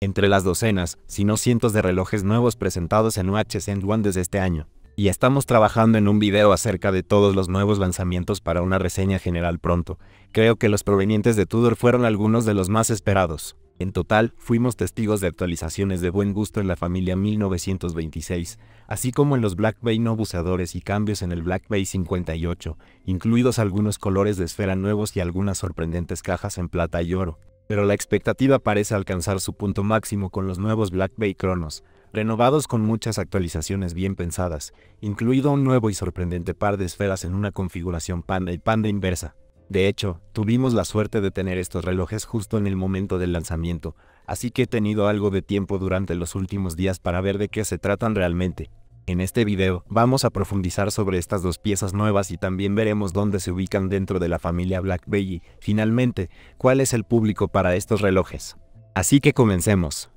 entre las docenas, si no cientos de relojes nuevos presentados en UHC One desde este año. Y estamos trabajando en un video acerca de todos los nuevos lanzamientos para una reseña general pronto. Creo que los provenientes de Tudor fueron algunos de los más esperados. En total, fuimos testigos de actualizaciones de buen gusto en la familia 1926, así como en los Black Bay no buceadores y cambios en el Black Bay 58, incluidos algunos colores de esfera nuevos y algunas sorprendentes cajas en plata y oro pero la expectativa parece alcanzar su punto máximo con los nuevos Black Bay Chronos, renovados con muchas actualizaciones bien pensadas, incluido un nuevo y sorprendente par de esferas en una configuración panda y panda inversa. De hecho, tuvimos la suerte de tener estos relojes justo en el momento del lanzamiento, así que he tenido algo de tiempo durante los últimos días para ver de qué se tratan realmente. En este video, vamos a profundizar sobre estas dos piezas nuevas y también veremos dónde se ubican dentro de la familia Black y, Finalmente, ¿cuál es el público para estos relojes? Así que comencemos.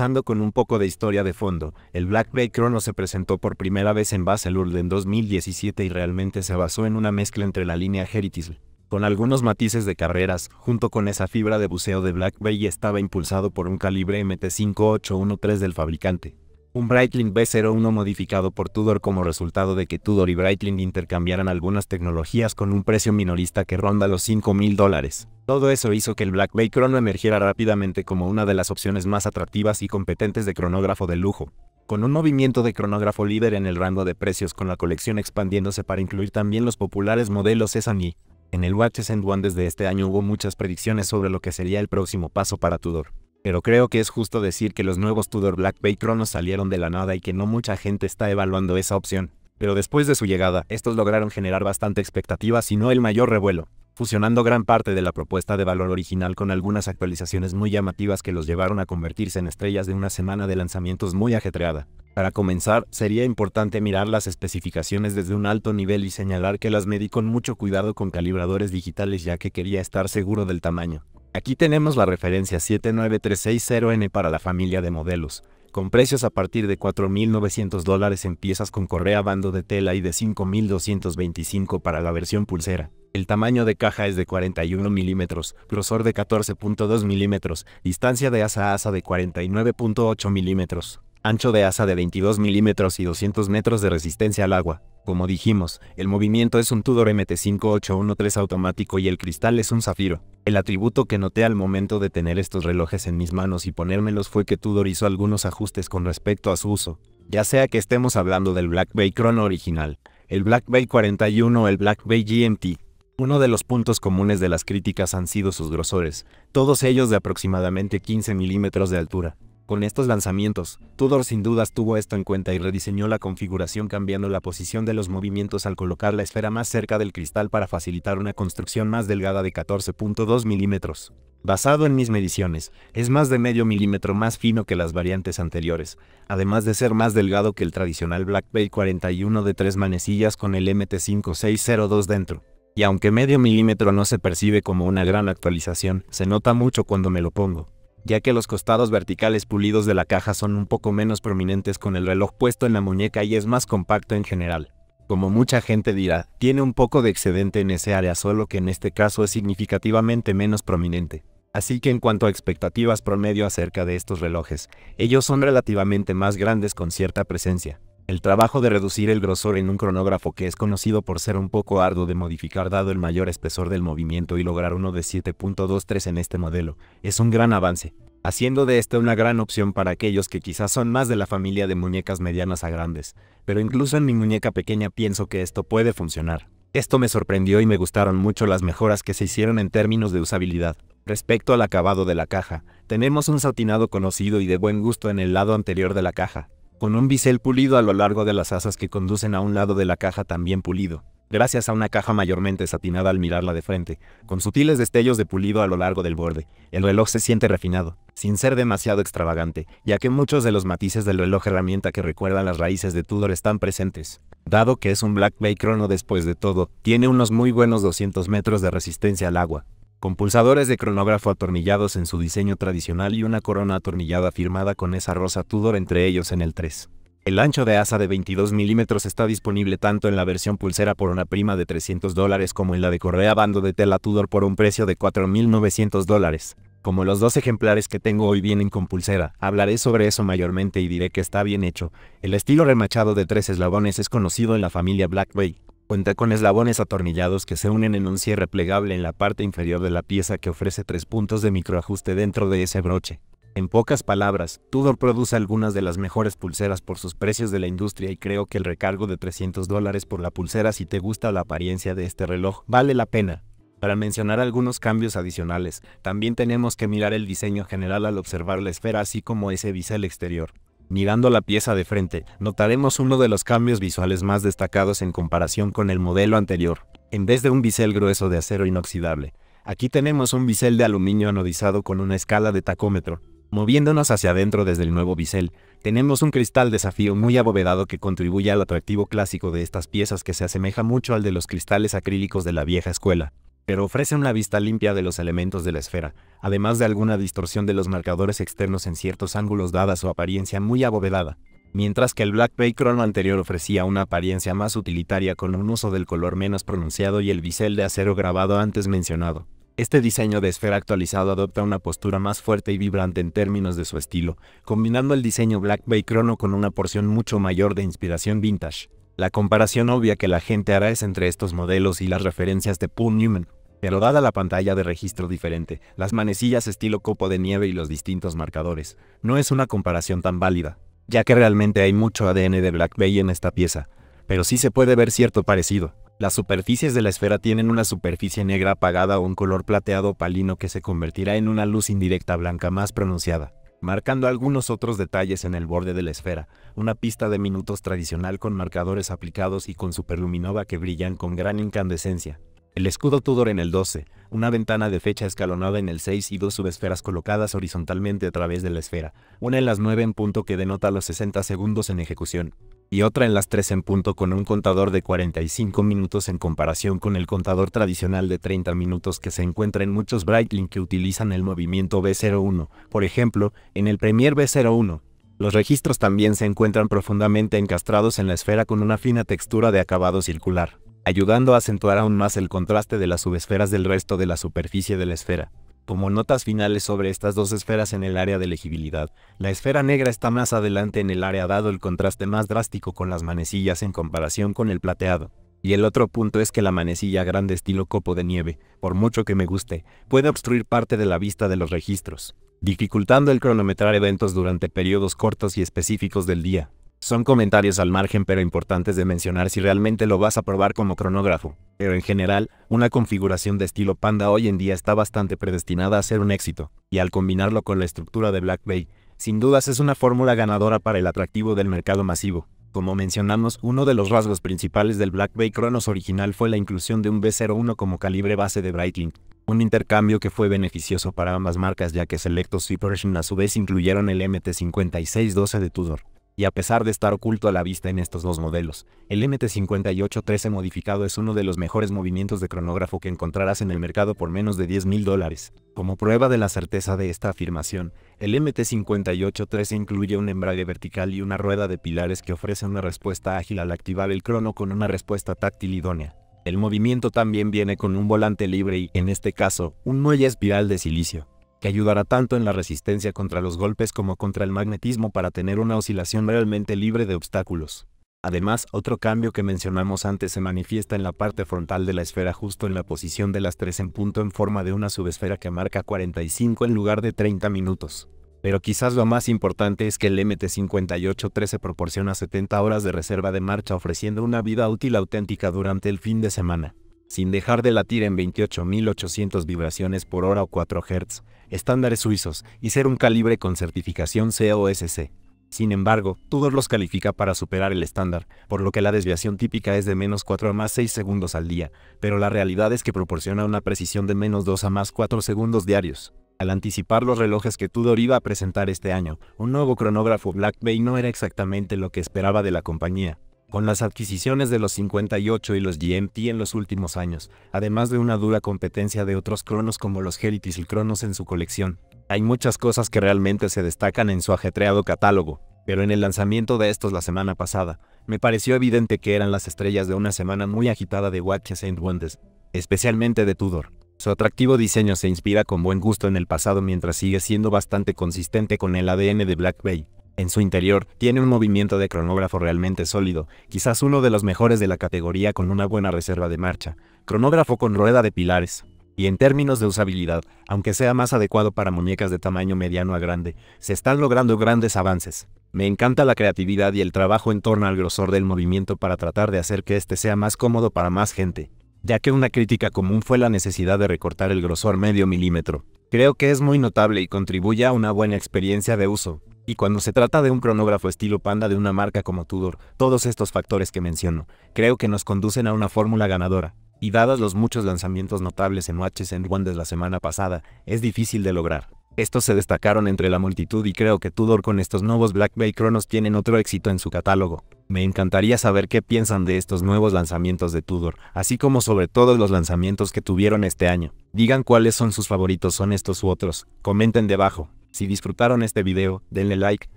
Comenzando con un poco de historia de fondo, el Black Bay Chrono se presentó por primera vez en baselworld en 2017 y realmente se basó en una mezcla entre la línea Heritage, con algunos matices de carreras, junto con esa fibra de buceo de Black Bay estaba impulsado por un calibre MT-5813 del fabricante. Un Breitling B01 modificado por Tudor como resultado de que Tudor y Breitling intercambiaran algunas tecnologías con un precio minorista que ronda los 5000 dólares. Todo eso hizo que el Black Bay Chrono emergiera rápidamente como una de las opciones más atractivas y competentes de cronógrafo de lujo, con un movimiento de cronógrafo líder en el rango de precios con la colección expandiéndose para incluir también los populares modelos SMI. En el Watches and One desde este año hubo muchas predicciones sobre lo que sería el próximo paso para Tudor. Pero creo que es justo decir que los nuevos Tudor Black Bay Chrono salieron de la nada y que no mucha gente está evaluando esa opción. Pero después de su llegada, estos lograron generar bastante expectativas y no el mayor revuelo fusionando gran parte de la propuesta de valor original con algunas actualizaciones muy llamativas que los llevaron a convertirse en estrellas de una semana de lanzamientos muy ajetreada. Para comenzar, sería importante mirar las especificaciones desde un alto nivel y señalar que las medí con mucho cuidado con calibradores digitales ya que quería estar seguro del tamaño. Aquí tenemos la referencia 79360N para la familia de modelos, con precios a partir de 4.900 dólares en piezas con correa bando de tela y de 5.225 para la versión pulsera. El tamaño de caja es de 41 milímetros, grosor de 14.2 milímetros, distancia de asa a asa de 49.8 milímetros ancho de asa de 22 milímetros y 200 metros de resistencia al agua. Como dijimos, el movimiento es un Tudor MT5813 automático y el cristal es un zafiro. El atributo que noté al momento de tener estos relojes en mis manos y ponérmelos fue que Tudor hizo algunos ajustes con respecto a su uso, ya sea que estemos hablando del Black Bay Chrono original, el Black Bay 41 o el Black Bay GMT. Uno de los puntos comunes de las críticas han sido sus grosores, todos ellos de aproximadamente 15 milímetros de altura. Con estos lanzamientos, Tudor sin dudas tuvo esto en cuenta y rediseñó la configuración cambiando la posición de los movimientos al colocar la esfera más cerca del cristal para facilitar una construcción más delgada de 14.2 milímetros. Basado en mis mediciones, es más de medio milímetro más fino que las variantes anteriores, además de ser más delgado que el tradicional Black Bay 41 de tres manecillas con el MT5602 dentro. Y aunque medio milímetro no se percibe como una gran actualización, se nota mucho cuando me lo pongo ya que los costados verticales pulidos de la caja son un poco menos prominentes con el reloj puesto en la muñeca y es más compacto en general. Como mucha gente dirá, tiene un poco de excedente en ese área solo que en este caso es significativamente menos prominente. Así que en cuanto a expectativas promedio acerca de estos relojes, ellos son relativamente más grandes con cierta presencia, el trabajo de reducir el grosor en un cronógrafo que es conocido por ser un poco arduo de modificar dado el mayor espesor del movimiento y lograr uno de 7.23 en este modelo, es un gran avance, haciendo de este una gran opción para aquellos que quizás son más de la familia de muñecas medianas a grandes, pero incluso en mi muñeca pequeña pienso que esto puede funcionar. Esto me sorprendió y me gustaron mucho las mejoras que se hicieron en términos de usabilidad. Respecto al acabado de la caja, tenemos un satinado conocido y de buen gusto en el lado anterior de la caja, con un bisel pulido a lo largo de las asas que conducen a un lado de la caja también pulido, gracias a una caja mayormente satinada al mirarla de frente, con sutiles destellos de pulido a lo largo del borde. El reloj se siente refinado, sin ser demasiado extravagante, ya que muchos de los matices del reloj herramienta que recuerdan las raíces de Tudor están presentes. Dado que es un Black Bay Chrono después de todo, tiene unos muy buenos 200 metros de resistencia al agua, con pulsadores de cronógrafo atornillados en su diseño tradicional y una corona atornillada firmada con esa rosa Tudor entre ellos en el 3. El ancho de asa de 22 milímetros está disponible tanto en la versión pulsera por una prima de 300 dólares como en la de correa bando de tela Tudor por un precio de 4.900 dólares. Como los dos ejemplares que tengo hoy vienen con pulsera, hablaré sobre eso mayormente y diré que está bien hecho. El estilo remachado de tres eslabones es conocido en la familia Black Bay, Cuenta con eslabones atornillados que se unen en un cierre plegable en la parte inferior de la pieza que ofrece tres puntos de microajuste dentro de ese broche. En pocas palabras, Tudor produce algunas de las mejores pulseras por sus precios de la industria y creo que el recargo de 300 dólares por la pulsera si te gusta la apariencia de este reloj vale la pena. Para mencionar algunos cambios adicionales, también tenemos que mirar el diseño general al observar la esfera así como ese bisel exterior. Mirando la pieza de frente, notaremos uno de los cambios visuales más destacados en comparación con el modelo anterior. En vez de un bisel grueso de acero inoxidable, aquí tenemos un bisel de aluminio anodizado con una escala de tacómetro. Moviéndonos hacia adentro desde el nuevo bisel, tenemos un cristal desafío muy abovedado que contribuye al atractivo clásico de estas piezas que se asemeja mucho al de los cristales acrílicos de la vieja escuela pero ofrece una vista limpia de los elementos de la esfera, además de alguna distorsión de los marcadores externos en ciertos ángulos dada su apariencia muy abovedada. Mientras que el Black Bay Chrono anterior ofrecía una apariencia más utilitaria con un uso del color menos pronunciado y el bisel de acero grabado antes mencionado. Este diseño de esfera actualizado adopta una postura más fuerte y vibrante en términos de su estilo, combinando el diseño Black Bay Chrono con una porción mucho mayor de inspiración vintage. La comparación obvia que la gente hará es entre estos modelos y las referencias de Paul Newman, pero dada la pantalla de registro diferente, las manecillas estilo copo de nieve y los distintos marcadores. No es una comparación tan válida, ya que realmente hay mucho ADN de Black Bay en esta pieza, pero sí se puede ver cierto parecido. Las superficies de la esfera tienen una superficie negra apagada o un color plateado palino que se convertirá en una luz indirecta blanca más pronunciada, marcando algunos otros detalles en el borde de la esfera, una pista de minutos tradicional con marcadores aplicados y con superluminova que brillan con gran incandescencia. El escudo Tudor en el 12, una ventana de fecha escalonada en el 6 y dos subesferas colocadas horizontalmente a través de la esfera, una en las 9 en punto que denota los 60 segundos en ejecución, y otra en las 3 en punto con un contador de 45 minutos en comparación con el contador tradicional de 30 minutos que se encuentra en muchos Breitling que utilizan el movimiento B01, por ejemplo, en el Premier B01. Los registros también se encuentran profundamente encastrados en la esfera con una fina textura de acabado circular ayudando a acentuar aún más el contraste de las subesferas del resto de la superficie de la esfera. Como notas finales sobre estas dos esferas en el área de legibilidad, la esfera negra está más adelante en el área dado el contraste más drástico con las manecillas en comparación con el plateado. Y el otro punto es que la manecilla grande estilo copo de nieve, por mucho que me guste, puede obstruir parte de la vista de los registros, dificultando el cronometrar eventos durante periodos cortos y específicos del día. Son comentarios al margen pero importantes de mencionar si realmente lo vas a probar como cronógrafo. Pero en general, una configuración de estilo Panda hoy en día está bastante predestinada a ser un éxito, y al combinarlo con la estructura de Black Bay, sin dudas es una fórmula ganadora para el atractivo del mercado masivo. Como mencionamos, uno de los rasgos principales del Black Bay Kronos original fue la inclusión de un B01 como calibre base de Breitling, un intercambio que fue beneficioso para ambas marcas ya que Selectos y Pershing a su vez incluyeron el MT-5612 de Tudor y a pesar de estar oculto a la vista en estos dos modelos, el MT-5813 modificado es uno de los mejores movimientos de cronógrafo que encontrarás en el mercado por menos de 10 mil dólares. Como prueba de la certeza de esta afirmación, el MT-5813 incluye un embrague vertical y una rueda de pilares que ofrece una respuesta ágil al activar el crono con una respuesta táctil idónea. El movimiento también viene con un volante libre y, en este caso, un muelle espiral de silicio que ayudará tanto en la resistencia contra los golpes como contra el magnetismo para tener una oscilación realmente libre de obstáculos. Además, otro cambio que mencionamos antes se manifiesta en la parte frontal de la esfera justo en la posición de las tres en punto en forma de una subesfera que marca 45 en lugar de 30 minutos. Pero quizás lo más importante es que el MT-5813 proporciona 70 horas de reserva de marcha ofreciendo una vida útil auténtica durante el fin de semana sin dejar de latir en 28.800 vibraciones por hora o 4 Hz, estándares suizos, y ser un calibre con certificación COSC. Sin embargo, Tudor los califica para superar el estándar, por lo que la desviación típica es de menos 4 a más 6 segundos al día, pero la realidad es que proporciona una precisión de menos 2 a más 4 segundos diarios. Al anticipar los relojes que Tudor iba a presentar este año, un nuevo cronógrafo Black Bay no era exactamente lo que esperaba de la compañía con las adquisiciones de los 58 y los GMT en los últimos años, además de una dura competencia de otros cronos como los Heritage Cronos en su colección. Hay muchas cosas que realmente se destacan en su ajetreado catálogo, pero en el lanzamiento de estos la semana pasada, me pareció evidente que eran las estrellas de una semana muy agitada de Watches and Wonders, especialmente de Tudor. Su atractivo diseño se inspira con buen gusto en el pasado mientras sigue siendo bastante consistente con el ADN de Black Bay, en su interior, tiene un movimiento de cronógrafo realmente sólido, quizás uno de los mejores de la categoría con una buena reserva de marcha, cronógrafo con rueda de pilares. Y en términos de usabilidad, aunque sea más adecuado para muñecas de tamaño mediano a grande, se están logrando grandes avances. Me encanta la creatividad y el trabajo en torno al grosor del movimiento para tratar de hacer que este sea más cómodo para más gente, ya que una crítica común fue la necesidad de recortar el grosor medio milímetro. Creo que es muy notable y contribuye a una buena experiencia de uso. Y cuando se trata de un cronógrafo estilo panda de una marca como Tudor, todos estos factores que menciono, creo que nos conducen a una fórmula ganadora. Y dadas los muchos lanzamientos notables en Watches and Wonders la semana pasada, es difícil de lograr. Estos se destacaron entre la multitud y creo que Tudor con estos nuevos Black Bay Cronos tienen otro éxito en su catálogo. Me encantaría saber qué piensan de estos nuevos lanzamientos de Tudor, así como sobre todos los lanzamientos que tuvieron este año. Digan cuáles son sus favoritos, son estos u otros. Comenten debajo. Si disfrutaron este video, denle like,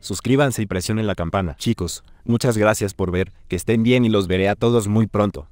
suscríbanse y presionen la campana. Chicos, muchas gracias por ver, que estén bien y los veré a todos muy pronto.